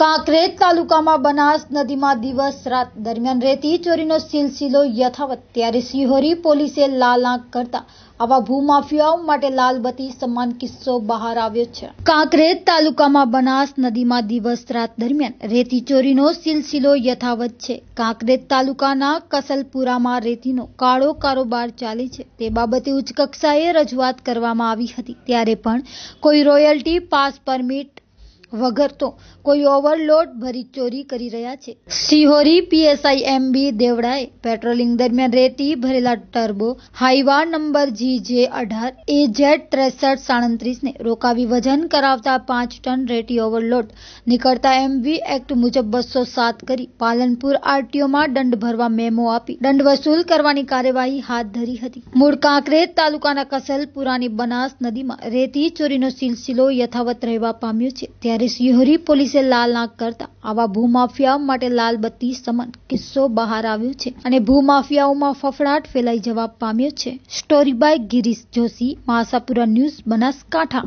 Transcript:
કાંકરેજ તાલુકામાં બનાસ નદીમાં દિવસ રાત દરમિયાન રેતી ચોરીનો સિલસિલો યથાવત ત્યારે સિંહોરી પોલીસે લાલ આંખ કરતા આવા ભૂમાફિયાઓ માટે લાલબત્તી સમાન કિસ્સો બહાર આવ્યો છે કાંકરેજ તાલુકામાં બનાસ નદીમાં દિવસ રાત દરમિયાન રેતી ચોરીનો સિલસિલો યથાવત છે કાંકરેજ તાલુકાના કસલપુરામાં રેતીનો કાળો કારોબાર ચાલે છે તે બાબતે ઉચ્ચ કક્ષાએ રજૂઆત કરવામાં આવી હતી ત્યારે પણ કોઈ રોયલ્ટી પાસ પરમિટ વગર તો કોઈ ઓવરલોડ ભરી ચોરી કરી રહ્યા છે સિહોરી પીએસઆઈ એમ બી દેવડાએ પેટ્રોલિંગ દરમિયાન રેતી ભરેલા ટર્બો હાઈવા નંબર જી જે અઢાર એ જેડ ત્રેસઠ સાડત્રીસને રોકાવી વજન કરાવતા પાંચ ટન રેતી ઓવરલોડ નીકળતા એમવી એક્ટ મુજબ બસો સાત કરી પાલનપુર આરટીઓમાં દંડ ભરવા મેમો આપી દંડ વસૂલ કરવાની કાર્યવાહી હાથ ધરી હતી મૂળ કાંકરેજ તાલુકાના કસલપુરાની બનાસ નદીમાં રેતી ચોરીનો સિલસિલો યથાવત રહેવા પામ્યો છે ત્યારે ત્યારે શિહોરી પોલીસે લાલ નાક કરતા આવા ભૂમાફિયાઓ માટે લાલ બત્તી સમન કિસ્સો બહાર આવ્યો છે અને ભૂમાફિયાઓમાં ફફડાટ ફેલાઈ જવા પામ્યો છે story by Girish Joshi Masapura news Banaskantha